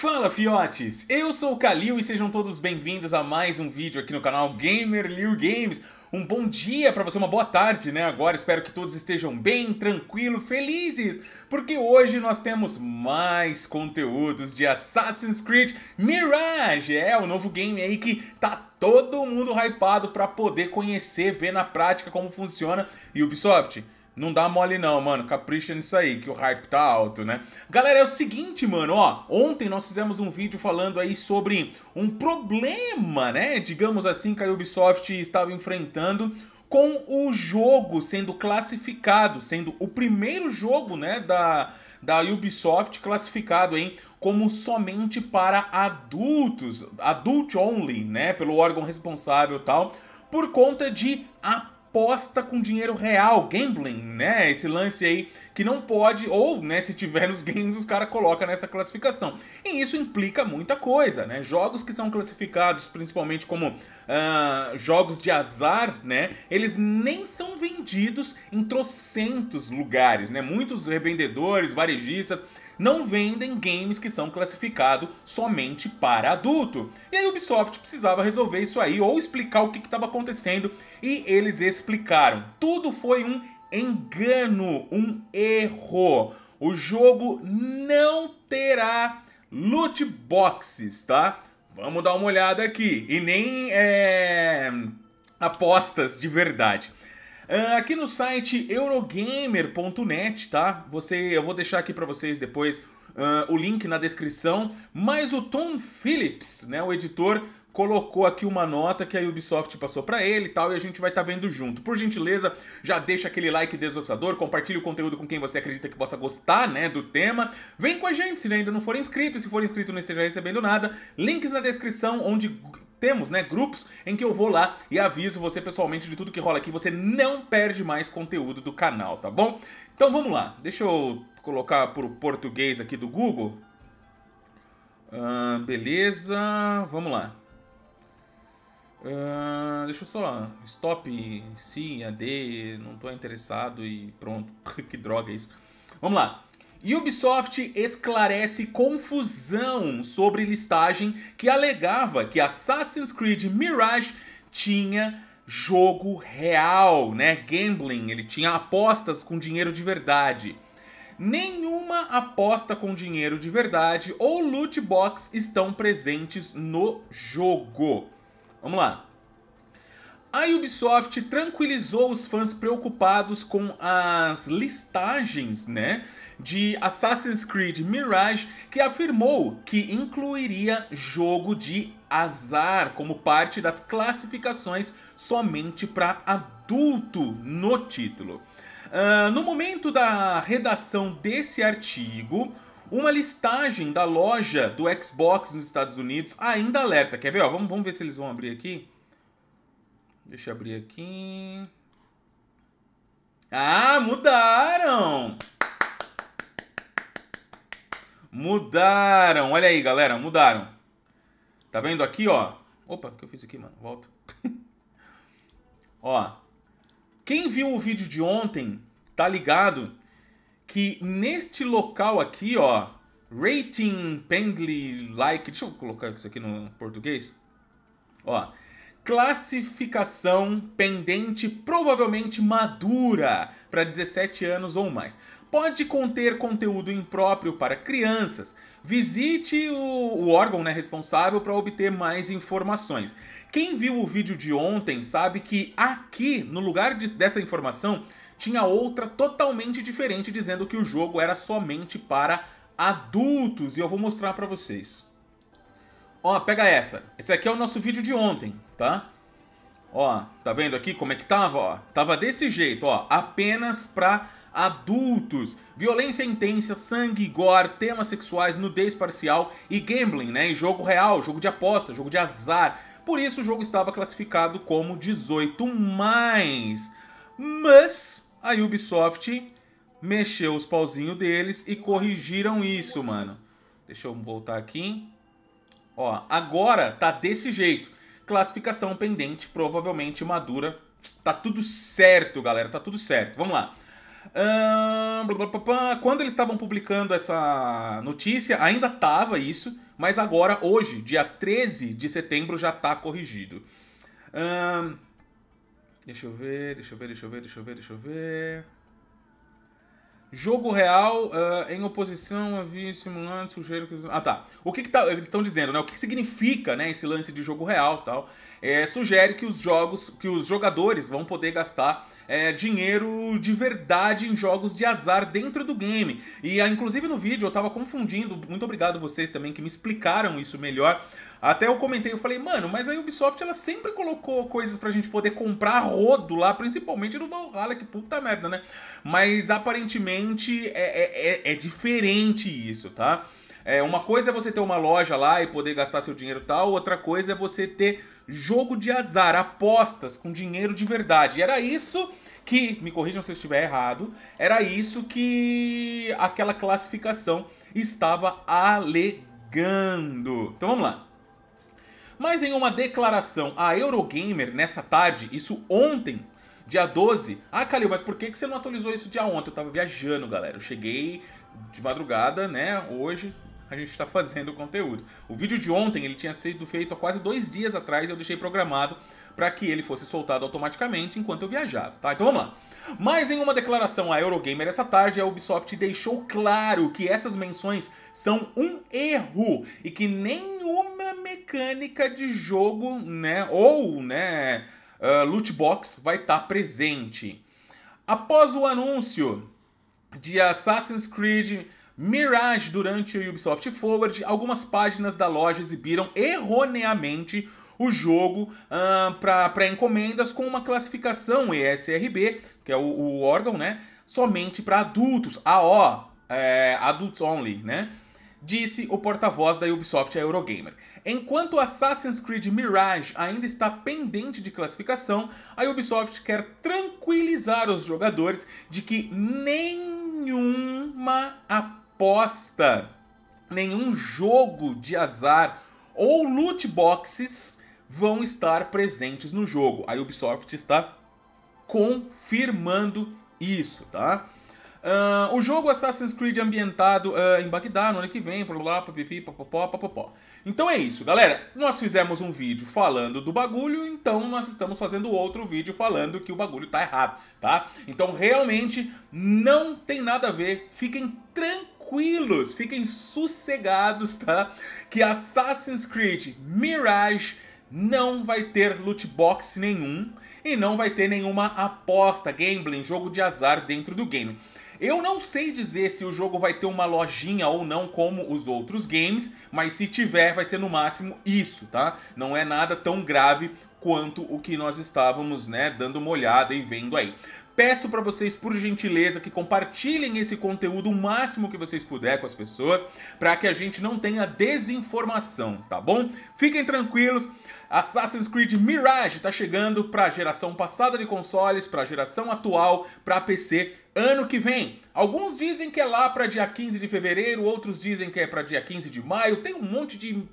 Fala fiotes, eu sou o Kalil e sejam todos bem-vindos a mais um vídeo aqui no canal Gamer Liu Games. Um bom dia para você, uma boa tarde, né? Agora espero que todos estejam bem, tranquilos, felizes, porque hoje nós temos mais conteúdos de Assassin's Creed Mirage. É o novo game aí que tá todo mundo hypado para poder conhecer, ver na prática como funciona. E Ubisoft, não dá mole não, mano. Capricha nisso aí, que o hype tá alto, né? Galera, é o seguinte, mano, ó. Ontem nós fizemos um vídeo falando aí sobre um problema, né? Digamos assim, que a Ubisoft estava enfrentando com o jogo sendo classificado, sendo o primeiro jogo, né, da, da Ubisoft classificado, hein? como somente para adultos, adult only, né, pelo órgão responsável e tal, por conta de a aposta com dinheiro real, gambling, né? Esse lance aí que não pode, ou, né, se tiver nos games, os caras colocam nessa classificação. E isso implica muita coisa, né? Jogos que são classificados principalmente como uh, jogos de azar, né? Eles nem são vendidos em trocentos lugares, né? Muitos revendedores, varejistas não vendem games que são classificados somente para adulto. E a Ubisoft precisava resolver isso aí ou explicar o que estava acontecendo e eles explicaram. Tudo foi um engano, um erro. O jogo não terá loot boxes, tá? Vamos dar uma olhada aqui. E nem é, apostas de verdade. Uh, aqui no site eurogamer.net, tá? Você, eu vou deixar aqui para vocês depois uh, o link na descrição. Mas o Tom Phillips, né, o editor, colocou aqui uma nota que a Ubisoft passou para ele e tal, e a gente vai estar tá vendo junto. Por gentileza, já deixa aquele like desossador, compartilha o conteúdo com quem você acredita que possa gostar, né, do tema. Vem com a gente se ainda não for inscrito, se for inscrito não esteja recebendo nada. Links na descrição onde temos, né, grupos em que eu vou lá e aviso você pessoalmente de tudo que rola aqui. Você não perde mais conteúdo do canal, tá bom? Então vamos lá. Deixa eu colocar pro português aqui do Google. Uh, beleza, vamos lá. Uh, deixa eu só. Stop, sim, AD, não tô interessado e pronto. que droga é isso. Vamos lá. Ubisoft esclarece confusão sobre listagem que alegava que Assassin's Creed Mirage tinha jogo real, né? Gambling, ele tinha apostas com dinheiro de verdade. Nenhuma aposta com dinheiro de verdade ou loot box estão presentes no jogo. Vamos lá. A Ubisoft tranquilizou os fãs preocupados com as listagens, né, de Assassin's Creed Mirage, que afirmou que incluiria jogo de azar como parte das classificações somente para adulto no título. Uh, no momento da redação desse artigo, uma listagem da loja do Xbox nos Estados Unidos ainda alerta. Quer ver? Ó, vamos, vamos ver se eles vão abrir aqui. Deixa eu abrir aqui. Ah, mudaram! Mudaram! Olha aí, galera, mudaram. Tá vendo aqui, ó? Opa, o que eu fiz aqui, mano? Volta. ó. Quem viu o vídeo de ontem, tá ligado que neste local aqui, ó, rating, pendly, like, deixa eu colocar isso aqui no português. Ó, classificação pendente provavelmente madura para 17 anos ou mais. Pode conter conteúdo impróprio para crianças. Visite o, o órgão né, responsável para obter mais informações. Quem viu o vídeo de ontem sabe que aqui, no lugar de, dessa informação, tinha outra totalmente diferente dizendo que o jogo era somente para adultos. E eu vou mostrar para vocês. Ó, pega essa. Esse aqui é o nosso vídeo de ontem, tá? Ó, tá vendo aqui como é que tava? Ó, tava desse jeito, ó. Apenas pra adultos. Violência intensa, sangue, gore, temas sexuais, nudez parcial e gambling, né? E jogo real, jogo de aposta, jogo de azar. Por isso o jogo estava classificado como 18 mais. Mas a Ubisoft mexeu os pauzinhos deles e corrigiram isso, mano. Deixa eu voltar aqui. Ó, agora tá desse jeito. Classificação pendente, provavelmente madura. Tá tudo certo, galera, tá tudo certo. Vamos lá. Quando eles estavam publicando essa notícia, ainda tava isso, mas agora, hoje, dia 13 de setembro, já tá corrigido. Hum, deixa eu ver, deixa eu ver, deixa eu ver, deixa eu ver, deixa eu ver. Jogo real uh, em oposição a vir simulante, sugere que. Ah, tá. O que, que tá, eles estão dizendo, né? O que, que, significa né, esse lance de jogo real tal? É, sugere que os jogos, que os jogadores vão poder gastar é, dinheiro de verdade em jogos de azar dentro do game. E ah, inclusive no vídeo eu estava confundindo, muito obrigado vocês também que me explicaram isso melhor. Até eu comentei, eu falei, mano, mas a Ubisoft ela sempre colocou coisas pra gente poder comprar rodo lá, principalmente no Valhalla, que puta merda, né? Mas aparentemente é, é, é, é diferente isso, tá? É, uma coisa é você ter uma loja lá e poder gastar seu dinheiro tal, outra coisa é você ter jogo de azar, apostas com dinheiro de verdade. E era isso que, me corrijam se eu estiver errado, era isso que aquela classificação estava alegando. Então vamos lá. Mas em uma declaração à Eurogamer nessa tarde, isso ontem, dia 12. Ah, Calil, mas por que você não atualizou isso dia ontem? Eu tava viajando, galera. Eu cheguei de madrugada, né? Hoje, a gente está fazendo o conteúdo. O vídeo de ontem ele tinha sido feito há quase dois dias atrás eu deixei programado para que ele fosse soltado automaticamente enquanto eu viajava, tá? Então vamos lá. Mas em uma declaração à Eurogamer essa tarde, a Ubisoft deixou claro que essas menções são um erro e que nenhuma mecânica de jogo, né, ou, né, uh, loot box vai estar tá presente. Após o anúncio de Assassin's Creed Mirage durante o Ubisoft Forward, algumas páginas da loja exibiram erroneamente o jogo uh, para encomendas com uma classificação ESRB, que é o, o órgão, né? Somente para adultos, AO, é, Adults Only, né? Disse o porta-voz da Ubisoft a Eurogamer. Enquanto Assassin's Creed Mirage ainda está pendente de classificação, a Ubisoft quer tranquilizar os jogadores de que nenhuma aposta, nenhum jogo de azar ou loot boxes vão estar presentes no jogo. A Ubisoft está confirmando isso, tá? Uh, o jogo Assassin's Creed ambientado uh, em Bagdá no ano que vem, blá papopó. Então é isso, galera. Nós fizemos um vídeo falando do bagulho, então nós estamos fazendo outro vídeo falando que o bagulho tá errado, tá? Então realmente não tem nada a ver, fiquem tranquilos, fiquem sossegados, tá? Que Assassin's Creed Mirage não vai ter loot box nenhum e não vai ter nenhuma aposta, gambling, jogo de azar dentro do game. Eu não sei dizer se o jogo vai ter uma lojinha ou não, como os outros games, mas se tiver, vai ser no máximo isso, tá? Não é nada tão grave quanto o que nós estávamos, né, dando uma olhada e vendo aí. Peço para vocês, por gentileza, que compartilhem esse conteúdo o máximo que vocês puder com as pessoas, para que a gente não tenha desinformação, tá bom? Fiquem tranquilos. Assassin's Creed Mirage está chegando para a geração passada de consoles, para a geração atual, para PC ano que vem. Alguns dizem que é lá para dia 15 de fevereiro, outros dizem que é para dia 15 de maio. Tem um monte de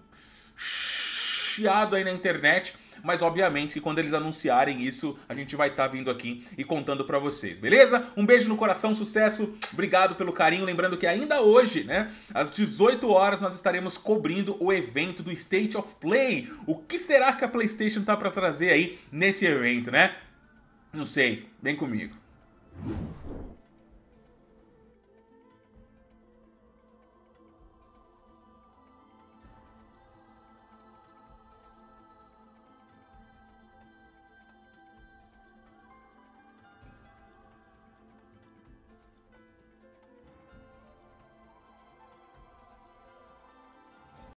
chiado aí na internet mas obviamente que quando eles anunciarem isso, a gente vai estar tá vindo aqui e contando para vocês, beleza? Um beijo no coração, sucesso, obrigado pelo carinho, lembrando que ainda hoje, né, às 18 horas nós estaremos cobrindo o evento do State of Play. O que será que a PlayStation tá para trazer aí nesse evento, né? Não sei, vem comigo.